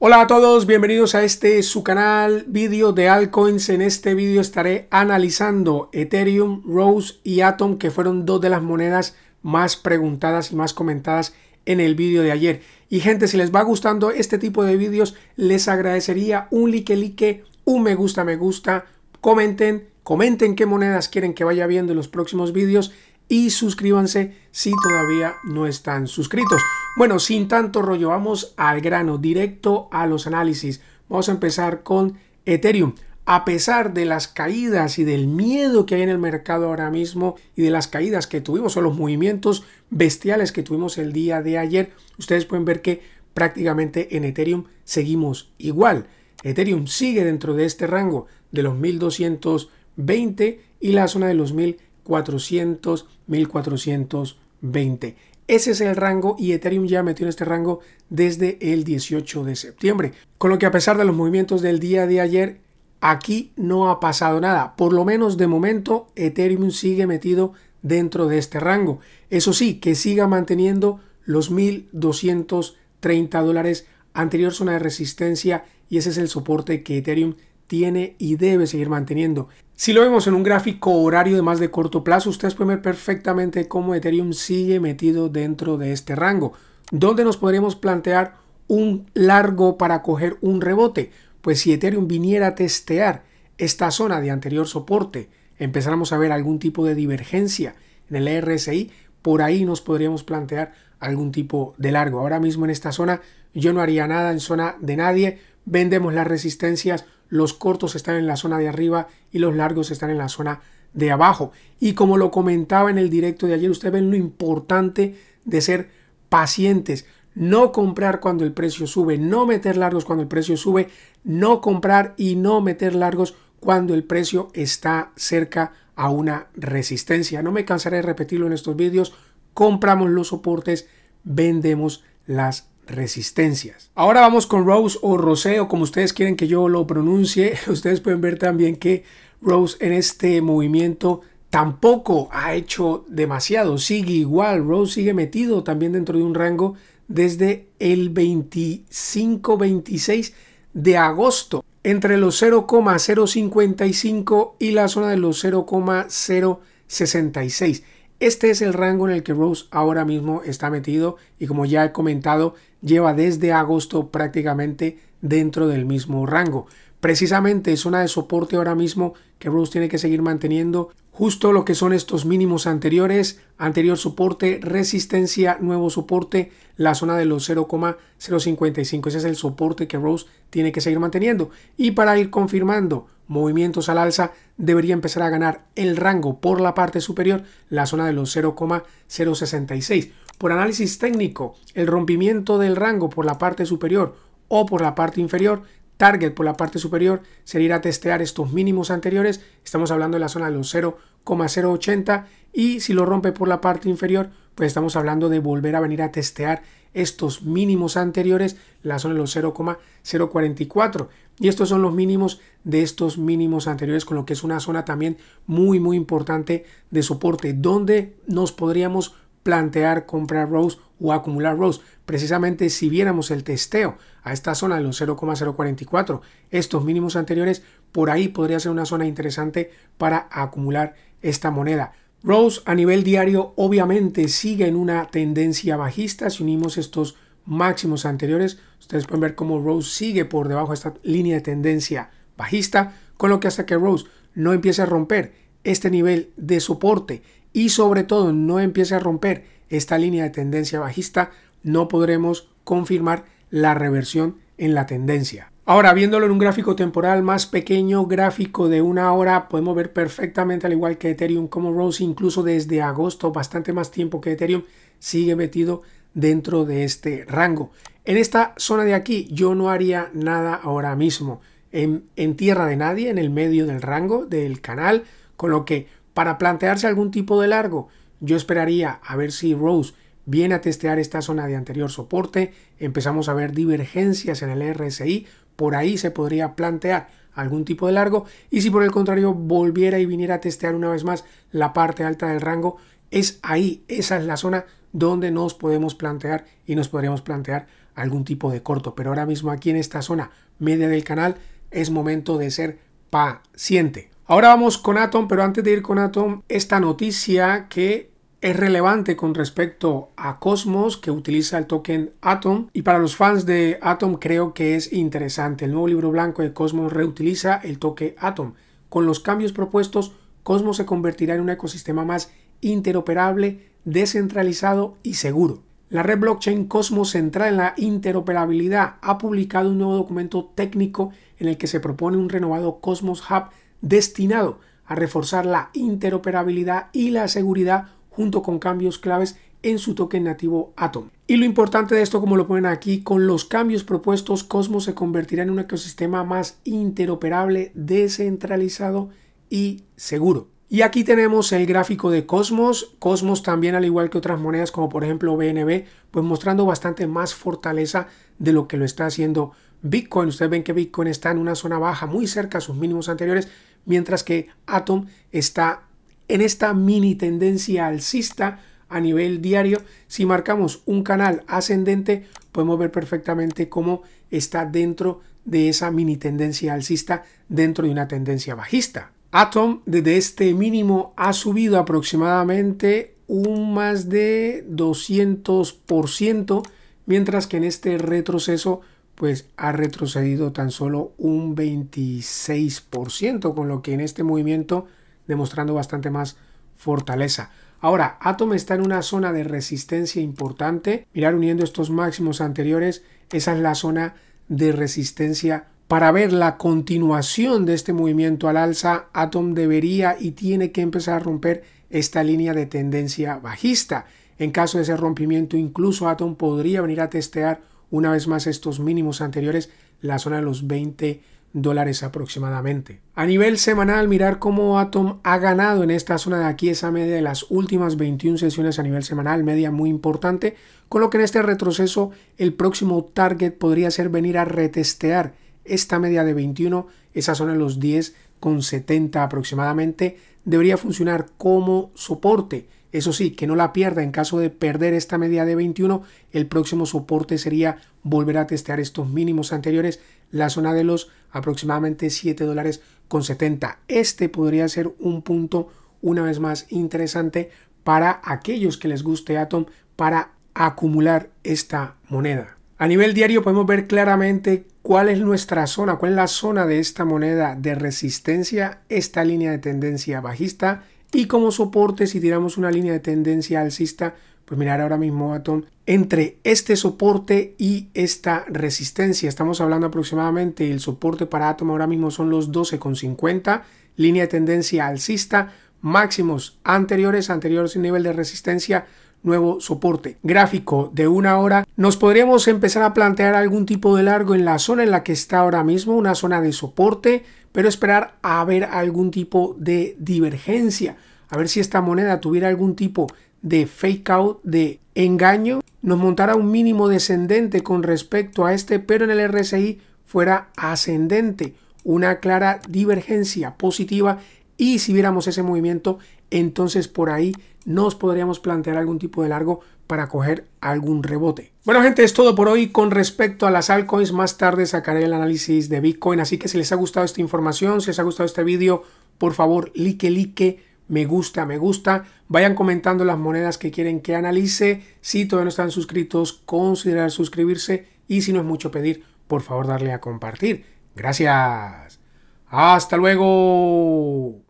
Hola a todos, bienvenidos a este su canal, vídeo de altcoins. En este vídeo estaré analizando Ethereum, Rose y Atom, que fueron dos de las monedas más preguntadas y más comentadas en el vídeo de ayer. Y gente, si les va gustando este tipo de vídeos, les agradecería un like, like, un me gusta, me gusta, comenten, comenten qué monedas quieren que vaya viendo en los próximos vídeos y suscríbanse si todavía no están suscritos. Bueno, sin tanto rollo, vamos al grano, directo a los análisis. Vamos a empezar con Ethereum. A pesar de las caídas y del miedo que hay en el mercado ahora mismo y de las caídas que tuvimos o los movimientos bestiales que tuvimos el día de ayer, ustedes pueden ver que prácticamente en Ethereum seguimos igual. Ethereum sigue dentro de este rango de los 1220 y la zona de los 1400, 1420. Ese es el rango y Ethereum ya metió en este rango desde el 18 de septiembre. Con lo que a pesar de los movimientos del día de ayer, aquí no ha pasado nada. Por lo menos de momento, Ethereum sigue metido dentro de este rango. Eso sí, que siga manteniendo los 1.230 dólares anterior zona de resistencia y ese es el soporte que Ethereum tiene y debe seguir manteniendo. Si lo vemos en un gráfico horario de más de corto plazo, ustedes pueden ver perfectamente cómo Ethereum sigue metido dentro de este rango, donde nos podríamos plantear un largo para coger un rebote. Pues si Ethereum viniera a testear esta zona de anterior soporte, empezáramos a ver algún tipo de divergencia en el RSI, por ahí nos podríamos plantear algún tipo de largo. Ahora mismo en esta zona yo no haría nada en zona de nadie, vendemos las resistencias los cortos están en la zona de arriba y los largos están en la zona de abajo. Y como lo comentaba en el directo de ayer, ustedes ven lo importante de ser pacientes. No comprar cuando el precio sube, no meter largos cuando el precio sube, no comprar y no meter largos cuando el precio está cerca a una resistencia. No me cansaré de repetirlo en estos vídeos. Compramos los soportes, vendemos las resistencias. Ahora vamos con Rose o roseo como ustedes quieren que yo lo pronuncie. Ustedes pueden ver también que Rose en este movimiento tampoco ha hecho demasiado. Sigue igual. Rose sigue metido también dentro de un rango desde el 25-26 de agosto entre los 0,055 y la zona de los 0,066. Este es el rango en el que Rose ahora mismo está metido y como ya he comentado, lleva desde agosto prácticamente dentro del mismo rango. Precisamente es de soporte ahora mismo que Rose tiene que seguir manteniendo justo lo que son estos mínimos anteriores, anterior soporte, resistencia, nuevo soporte, la zona de los 0,055. Ese es el soporte que Rose tiene que seguir manteniendo. Y para ir confirmando movimientos al alza, debería empezar a ganar el rango por la parte superior, la zona de los 0,066. Por análisis técnico, el rompimiento del rango por la parte superior o por la parte inferior, target por la parte superior, sería ir a testear estos mínimos anteriores. Estamos hablando de la zona de los 0,080 y si lo rompe por la parte inferior, pues estamos hablando de volver a venir a testear estos mínimos anteriores, la zona de los 0,044. Y estos son los mínimos de estos mínimos anteriores, con lo que es una zona también muy, muy importante de soporte, donde nos podríamos plantear comprar Rose o acumular Rose. Precisamente si viéramos el testeo a esta zona de los 0,044, estos mínimos anteriores, por ahí podría ser una zona interesante para acumular esta moneda. Rose a nivel diario obviamente sigue en una tendencia bajista. Si unimos estos máximos anteriores, ustedes pueden ver cómo Rose sigue por debajo de esta línea de tendencia bajista, con lo que hasta que Rose no empiece a romper este nivel de soporte y sobre todo no empiece a romper esta línea de tendencia bajista, no podremos confirmar la reversión en la tendencia. Ahora, viéndolo en un gráfico temporal más pequeño, gráfico de una hora, podemos ver perfectamente, al igual que Ethereum, como Rose, incluso desde agosto, bastante más tiempo que Ethereum, sigue metido dentro de este rango. En esta zona de aquí, yo no haría nada ahora mismo. En, tierra de nadie, en el medio del rango del canal, con lo que para plantearse algún tipo de largo. Yo esperaría a ver si Rose viene a testear esta zona de anterior soporte, empezamos a ver divergencias en el RSI, por ahí se podría plantear algún tipo de largo y si por el contrario volviera y viniera a testear una vez más la parte alta del rango, es ahí, esa es la zona donde nos podemos plantear y nos podríamos plantear algún tipo de corto, pero ahora mismo aquí en esta zona media del canal es momento de ser paciente. Ahora vamos con Atom, pero antes de ir con Atom, esta noticia que es relevante con respecto a Cosmos que utiliza el token Atom y para los fans de Atom creo que es interesante. El nuevo libro blanco de Cosmos reutiliza el toque Atom. Con los cambios propuestos, Cosmos se convertirá en un ecosistema más interoperable, descentralizado y seguro. La red blockchain Cosmos central en la interoperabilidad ha publicado un nuevo documento técnico en el que se propone un renovado Cosmos Hub destinado a reforzar la interoperabilidad y la seguridad junto con cambios claves en su token nativo Atom. Y lo importante de esto, como lo ponen aquí, con los cambios propuestos, Cosmos se convertirá en un ecosistema más interoperable, descentralizado y seguro. Y aquí tenemos el gráfico de Cosmos. Cosmos también, al igual que otras monedas como por ejemplo BNB, pues mostrando bastante más fortaleza de lo que lo está haciendo Bitcoin. Ustedes ven que Bitcoin está en una zona baja muy cerca a sus mínimos anteriores, mientras que Atom está en esta mini tendencia alcista a nivel diario. Si marcamos un canal ascendente, podemos ver perfectamente cómo está dentro de esa mini tendencia alcista, dentro de una tendencia bajista. Atom desde este mínimo ha subido aproximadamente un más de 200%, mientras que en este retroceso pues ha retrocedido tan solo un 26%, con lo que en este movimiento demostrando bastante más fortaleza. Ahora, Atom está en una zona de resistencia importante. Mirar uniendo estos máximos anteriores, esa es la zona de resistencia para ver la continuación de este movimiento al alza, Atom debería y tiene que empezar a romper esta línea de tendencia bajista. En caso de ese rompimiento, incluso Atom podría venir a testear una vez más estos mínimos anteriores, la zona de los 20 dólares aproximadamente. A nivel semanal, mirar cómo Atom ha ganado en esta zona de aquí, esa media de las últimas 21 sesiones a nivel semanal, media muy importante, con lo que en este retroceso el próximo target podría ser venir a retestear esta media de 21, esa zona de los 10 con 70 aproximadamente, debería funcionar como soporte eso sí, que no la pierda en caso de perder esta media de 21, el próximo soporte sería volver a testear estos mínimos anteriores, la zona de los aproximadamente 7 dólares con 70. Este podría ser un punto una vez más interesante para aquellos que les guste Atom para acumular esta moneda. A nivel diario podemos ver claramente cuál es nuestra zona, cuál es la zona de esta moneda de resistencia, esta línea de tendencia bajista y como soporte, si tiramos una línea de tendencia alcista, pues mirar ahora mismo Atom entre este soporte y esta resistencia. Estamos hablando aproximadamente, el soporte para Atom ahora mismo son los 12,50, línea de tendencia alcista, máximos anteriores, anteriores nivel de resistencia nuevo soporte gráfico de una hora, nos podríamos empezar a plantear algún tipo de largo en la zona en la que está ahora mismo, una zona de soporte, pero esperar a ver algún tipo de divergencia, a ver si esta moneda tuviera algún tipo de fake out, de engaño, nos montara un mínimo descendente con respecto a este, pero en el RSI fuera ascendente, una clara divergencia positiva y si viéramos ese movimiento entonces por ahí nos podríamos plantear algún tipo de largo para coger algún rebote. Bueno gente, es todo por hoy con respecto a las altcoins. Más tarde sacaré el análisis de Bitcoin. Así que si les ha gustado esta información, si les ha gustado este vídeo, por favor, like, like, me gusta, me gusta. Vayan comentando las monedas que quieren que analice. Si todavía no están suscritos, considerar suscribirse. Y si no es mucho pedir, por favor darle a compartir. Gracias. Hasta luego.